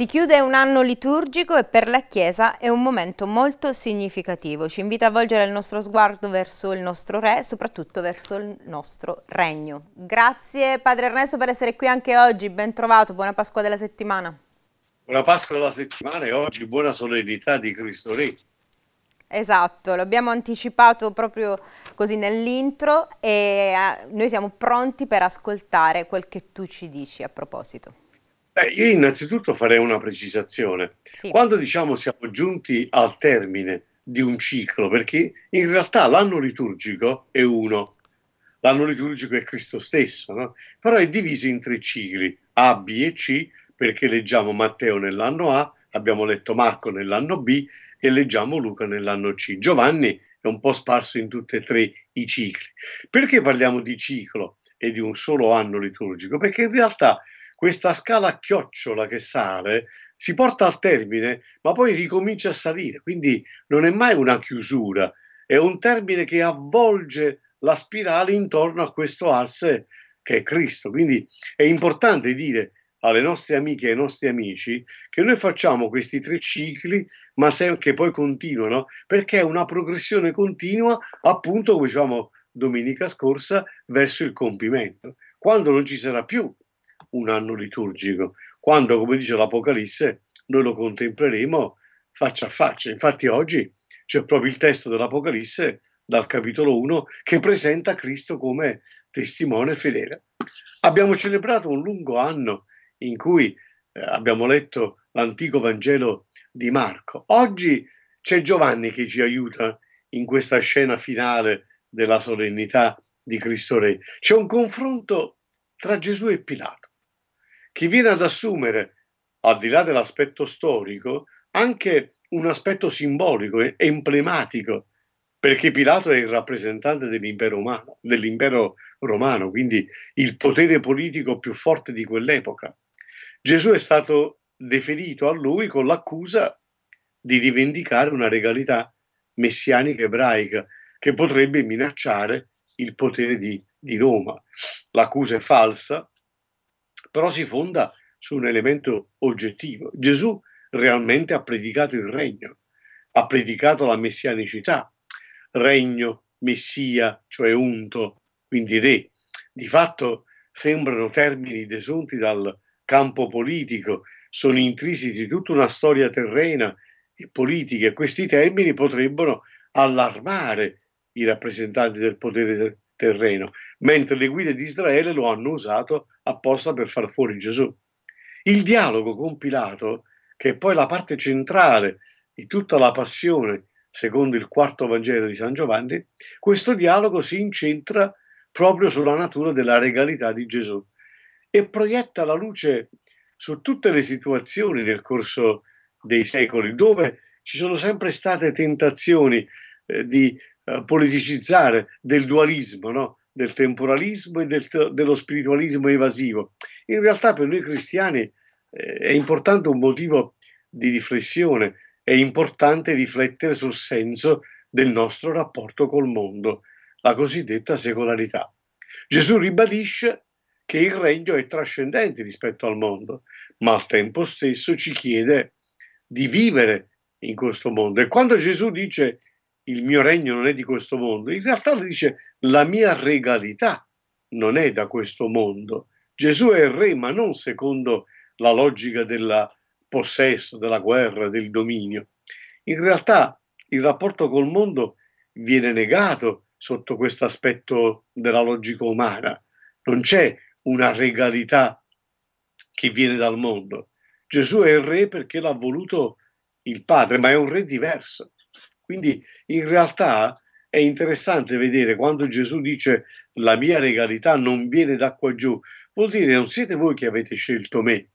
Si chiude un anno liturgico e per la Chiesa è un momento molto significativo. Ci invita a volgere il nostro sguardo verso il nostro Re, e soprattutto verso il nostro Regno. Grazie Padre Ernesto per essere qui anche oggi, ben trovato, buona Pasqua della settimana. Buona Pasqua della settimana e oggi buona solennità di Cristo Re. Esatto, l'abbiamo anticipato proprio così nell'intro e eh, noi siamo pronti per ascoltare quel che tu ci dici a proposito. Beh, io innanzitutto farei una precisazione. Sì. Quando diciamo siamo giunti al termine di un ciclo, perché in realtà l'anno liturgico è uno, l'anno liturgico è Cristo stesso, no? però è diviso in tre cicli, A, B e C, perché leggiamo Matteo nell'anno A, abbiamo letto Marco nell'anno B e leggiamo Luca nell'anno C. Giovanni è un po' sparso in tutti e tre i cicli. Perché parliamo di ciclo e di un solo anno liturgico? Perché in realtà questa scala a chiocciola che sale si porta al termine, ma poi ricomincia a salire, quindi non è mai una chiusura, è un termine che avvolge la spirale intorno a questo asse che è Cristo. Quindi è importante dire alle nostre amiche e ai nostri amici che noi facciamo questi tre cicli, ma che poi continuano, perché è una progressione continua, appunto, come dicevamo domenica scorsa, verso il compimento. Quando non ci sarà più un anno liturgico, quando, come dice l'Apocalisse, noi lo contempleremo faccia a faccia. Infatti oggi c'è proprio il testo dell'Apocalisse dal capitolo 1 che presenta Cristo come testimone fedele. Abbiamo celebrato un lungo anno in cui eh, abbiamo letto l'antico Vangelo di Marco. Oggi c'è Giovanni che ci aiuta in questa scena finale della solennità di Cristo Re. C'è un confronto tra Gesù e Pilato che viene ad assumere, al di là dell'aspetto storico, anche un aspetto simbolico e emblematico, perché Pilato è il rappresentante dell'impero, umano, dell'impero romano, quindi il potere politico più forte di quell'epoca. Gesù è stato deferito a lui con l'accusa di rivendicare una regalità messianica ebraica che potrebbe minacciare il potere di, di Roma. L'accusa è falsa, però si fonda su un elemento oggettivo. Gesù realmente ha predicato il regno, ha predicato la messianicità, regno, messia, cioè unto, quindi re. Di fatto sembrano termini desunti dal campo politico, sono intrisi di tutta una storia terrena e politica questi termini potrebbero allarmare i rappresentanti del potere terreno, mentre le guide di Israele lo hanno usato apposta per far fuori Gesù. Il dialogo con Pilato, che è poi la parte centrale di tutta la passione secondo il quarto Vangelo di San Giovanni, questo dialogo si incentra proprio sulla natura della regalità di Gesù e proietta la luce su tutte le situazioni nel corso dei secoli dove ci sono sempre state tentazioni eh, di eh, politicizzare del dualismo, no? del temporalismo e del, dello spiritualismo evasivo. In realtà per noi cristiani eh, è importante un motivo di riflessione, è importante riflettere sul senso del nostro rapporto col mondo, la cosiddetta secolarità. Gesù ribadisce che il regno è trascendente rispetto al mondo, ma al tempo stesso ci chiede di vivere in questo mondo. E quando Gesù dice il mio regno non è di questo mondo, in realtà lui dice la mia regalità non è da questo mondo. Gesù è il re, ma non secondo la logica del possesso, della guerra, del dominio. In realtà il rapporto col mondo viene negato sotto questo aspetto della logica umana. Non c'è una regalità che viene dal mondo. Gesù è il re perché l'ha voluto il Padre, ma è un re diverso. Quindi in realtà è interessante vedere quando Gesù dice la mia regalità non viene d'acqua giù, vuol dire non siete voi che avete scelto me,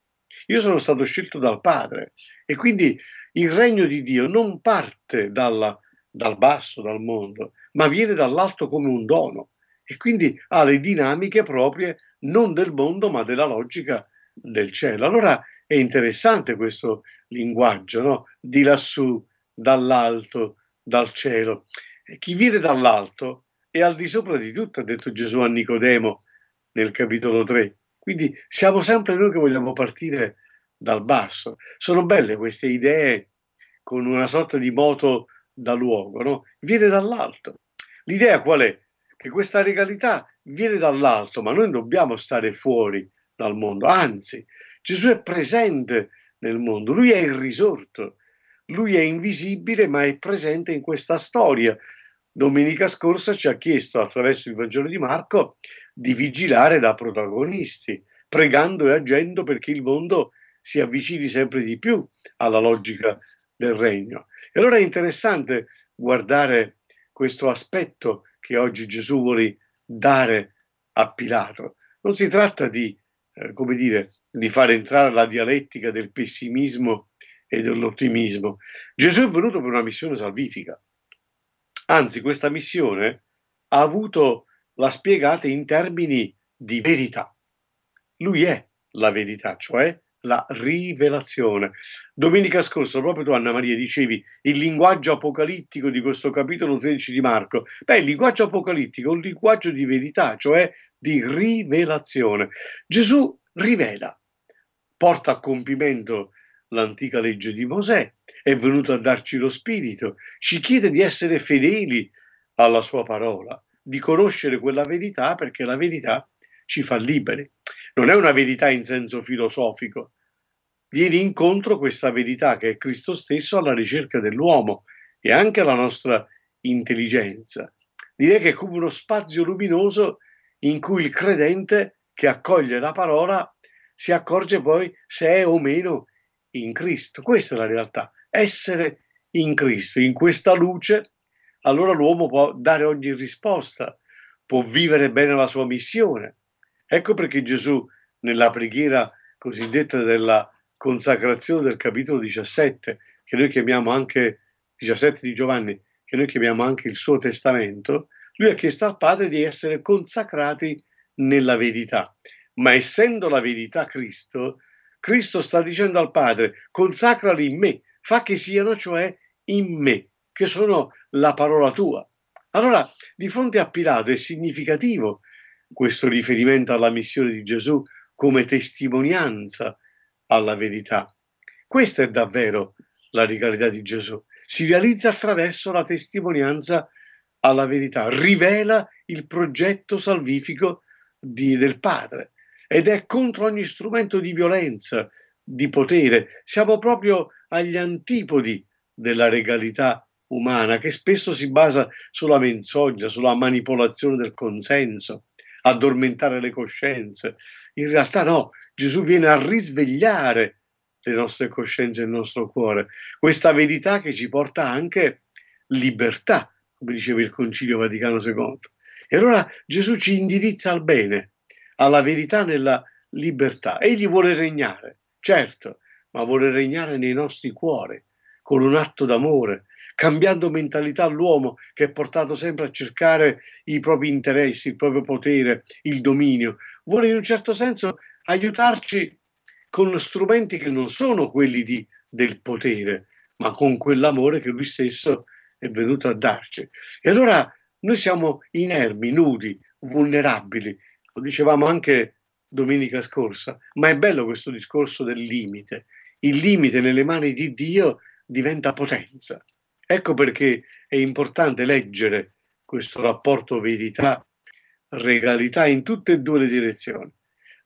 io sono stato scelto dal Padre e quindi il regno di Dio non parte dalla, dal basso, dal mondo, ma viene dall'alto come un dono e quindi ha le dinamiche proprie non del mondo ma della logica del cielo. Allora è interessante questo linguaggio no? di lassù, dall'alto, dal cielo. chi viene dall'alto è al di sopra di tutto, ha detto Gesù a Nicodemo nel capitolo 3. Quindi siamo sempre noi che vogliamo partire dal basso. Sono belle queste idee con una sorta di moto da luogo, no? viene dall'alto. L'idea qual è? Che questa regalità viene dall'alto, ma noi non dobbiamo stare fuori dal mondo, anzi Gesù è presente nel mondo, lui è il risorto, lui è invisibile ma è presente in questa storia. Domenica scorsa ci ha chiesto attraverso il Vangelo di Marco di vigilare da protagonisti, pregando e agendo perché il mondo si avvicini sempre di più alla logica del regno. E allora è interessante guardare questo aspetto che oggi Gesù vuole dare a Pilato. Non si tratta di, eh, come dire, di fare entrare la dialettica del pessimismo e dell'ottimismo. Gesù è venuto per una missione salvifica. Anzi, questa missione ha avuto la spiegata in termini di verità. Lui è la verità, cioè la rivelazione. Domenica scorsa, proprio tu, Anna Maria, dicevi il linguaggio apocalittico di questo capitolo 13 di Marco. Beh, il linguaggio apocalittico è un linguaggio di verità, cioè di rivelazione. Gesù rivela, porta a compimento l'antica legge di Mosè, è venuto a darci lo Spirito, ci chiede di essere fedeli alla sua parola, di conoscere quella verità perché la verità ci fa liberi. Non è una verità in senso filosofico, viene incontro questa verità che è Cristo stesso alla ricerca dell'uomo e anche alla nostra intelligenza. Direi che è come uno spazio luminoso in cui il credente che accoglie la parola si accorge poi se è o meno in Cristo. Questa è la realtà, essere in Cristo, in questa luce, allora l'uomo può dare ogni risposta, può vivere bene la sua missione. Ecco perché Gesù nella preghiera cosiddetta della consacrazione del capitolo 17, che noi chiamiamo anche 17 di Giovanni, che noi chiamiamo anche il suo testamento, lui ha chiesto al Padre di essere consacrati nella verità. Ma essendo la verità Cristo, Cristo sta dicendo al Padre, consacrali in me, fa che siano cioè in me, che sono la parola tua. Allora, di fronte a Pilato è significativo questo riferimento alla missione di Gesù come testimonianza alla verità. Questa è davvero la regalità di Gesù. Si realizza attraverso la testimonianza alla verità, rivela il progetto salvifico di, del Padre ed è contro ogni strumento di violenza, di potere. Siamo proprio agli antipodi della regalità umana che spesso si basa sulla menzogna, sulla manipolazione del consenso, addormentare le coscienze. In realtà no, Gesù viene a risvegliare le nostre coscienze e il nostro cuore. Questa verità che ci porta anche libertà, come diceva il Concilio Vaticano II. E allora Gesù ci indirizza al bene, alla verità nella libertà. Egli vuole regnare, certo, ma vuole regnare nei nostri cuori, con un atto d'amore, cambiando mentalità all'uomo che è portato sempre a cercare i propri interessi, il proprio potere, il dominio. Vuole in un certo senso aiutarci con strumenti che non sono quelli di, del potere, ma con quell'amore che lui stesso è venuto a darci. E allora noi siamo inermi, nudi, vulnerabili lo dicevamo anche domenica scorsa, ma è bello questo discorso del limite. Il limite nelle mani di Dio diventa potenza. Ecco perché è importante leggere questo rapporto verità-regalità in tutte e due le direzioni.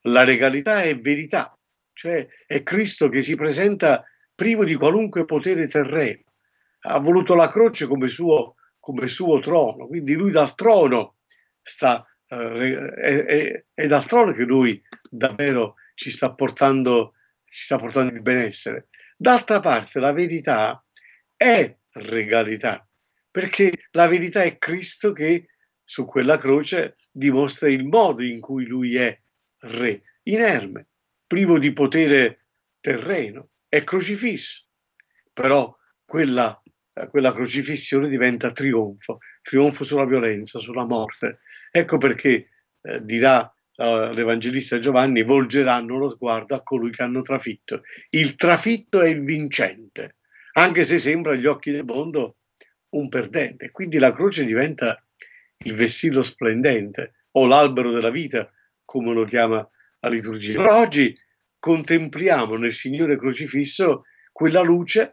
La regalità è verità, cioè è Cristo che si presenta privo di qualunque potere terreno. Ha voluto la croce come suo, come suo trono, quindi lui dal trono sta eh, è, d'altronde che lui davvero ci sta, portando, ci sta portando il benessere. D'altra parte la verità è regalità, perché la verità è Cristo che su quella croce dimostra il modo in cui lui è re, inerme, privo di potere terreno, è crocifisso. Però quella eh, quella crocifissione diventa trionfo, trionfo sulla violenza, sulla morte. Ecco perché eh, dirà eh, l'Evangelista Giovanni, volgeranno lo sguardo a colui che hanno trafitto. Il trafitto è il vincente, anche se sembra agli occhi del mondo un perdente. Quindi la croce diventa il vessillo splendente o l'albero della vita, come lo chiama la liturgia. Però oggi contempliamo nel Signore crocifisso quella luce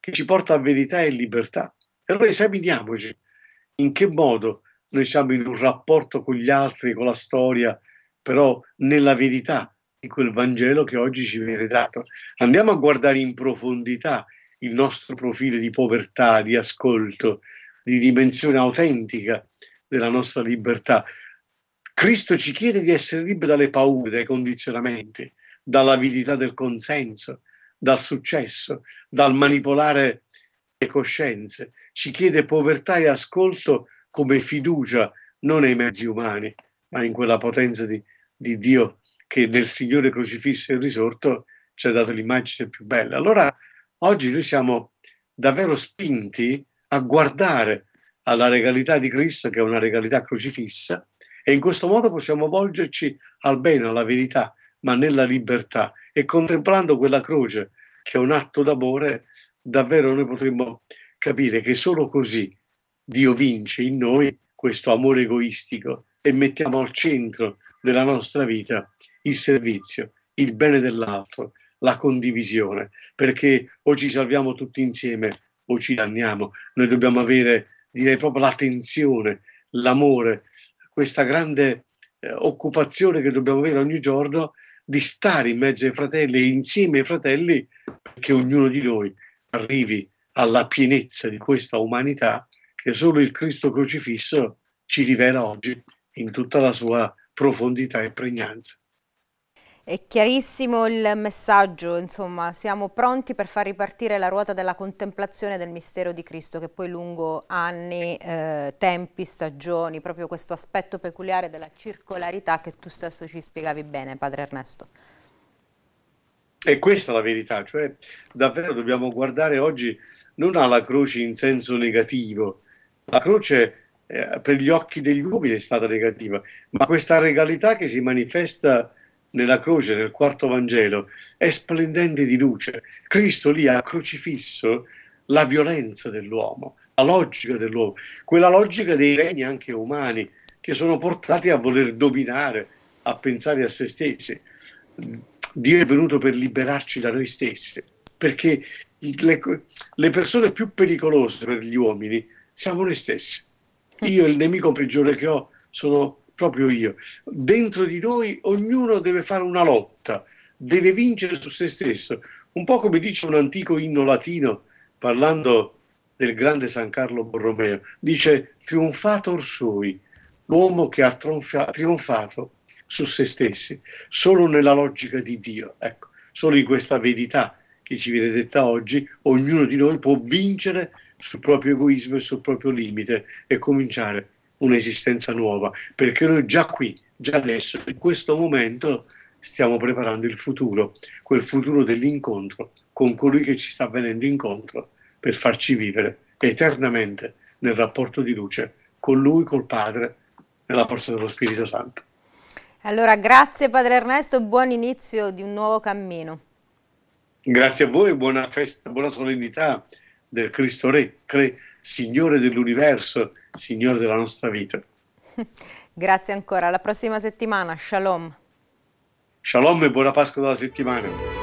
che ci porta a verità e libertà. E allora esaminiamoci in che modo noi siamo in un rapporto con gli altri, con la storia, però nella verità di quel Vangelo che oggi ci viene dato. Andiamo a guardare in profondità il nostro profilo di povertà, di ascolto, di dimensione autentica della nostra libertà. Cristo ci chiede di essere liberi dalle paure, dai condizionamenti, dall'avidità del consenso, dal successo, dal manipolare le coscienze, ci chiede povertà e ascolto come fiducia non nei mezzi umani, ma in quella potenza di, di Dio che nel Signore crocifisso e risorto ci ha dato l'immagine più bella. Allora oggi noi siamo davvero spinti a guardare alla regalità di Cristo, che è una regalità crocifissa, e in questo modo possiamo volgerci al bene, alla verità, ma nella libertà, e contemplando quella croce, che è un atto d'amore, davvero noi potremmo capire che solo così Dio vince in noi questo amore egoistico e mettiamo al centro della nostra vita il servizio, il bene dell'altro, la condivisione, perché o ci salviamo tutti insieme o ci danniamo. Noi dobbiamo avere, direi proprio, l'attenzione, l'amore, questa grande eh, occupazione che dobbiamo avere ogni giorno di stare in mezzo ai fratelli e insieme ai fratelli perché ognuno di noi arrivi alla pienezza di questa umanità che solo il Cristo crocifisso ci rivela oggi in tutta la sua profondità e pregnanza. È chiarissimo il messaggio, insomma, siamo pronti per far ripartire la ruota della contemplazione del mistero di Cristo che poi lungo anni, eh, tempi, stagioni, proprio questo aspetto peculiare della circolarità che tu stesso ci spiegavi bene, padre Ernesto. E questa è la verità, cioè davvero dobbiamo guardare oggi non alla croce in senso negativo, la croce eh, per gli occhi degli uomini è stata negativa, ma questa regalità che si manifesta nella croce nel quarto Vangelo è splendente di luce. Cristo lì ha crocifisso la violenza dell'uomo, la logica dell'uomo, quella logica dei regni anche umani che sono portati a voler dominare, a pensare a se stessi. Dio è venuto per liberarci da noi stessi, perché le, le persone più pericolose per gli uomini siamo noi stessi. Io il nemico peggiore che ho sono proprio io. Dentro di noi ognuno deve fare una lotta, deve vincere su se stesso, un po' come dice un antico inno latino parlando del grande San Carlo Borromeo, dice triunfator sui, l'uomo che ha trionfato su se stessi, solo nella logica di Dio, ecco, solo in questa verità che ci viene detta oggi, ognuno di noi può vincere sul proprio egoismo e sul proprio limite e cominciare un'esistenza nuova, perché noi già qui, già adesso, in questo momento, stiamo preparando il futuro, quel futuro dell'incontro con colui che ci sta venendo incontro per farci vivere eternamente nel rapporto di luce con lui, col Padre, nella forza dello Spirito Santo. Allora, grazie Padre Ernesto, buon inizio di un nuovo cammino. Grazie a voi, buona festa, buona solennità del Cristo Re, Signore dell'universo, Signore della nostra vita. Grazie ancora, alla prossima settimana, shalom. Shalom e buona Pasqua della settimana.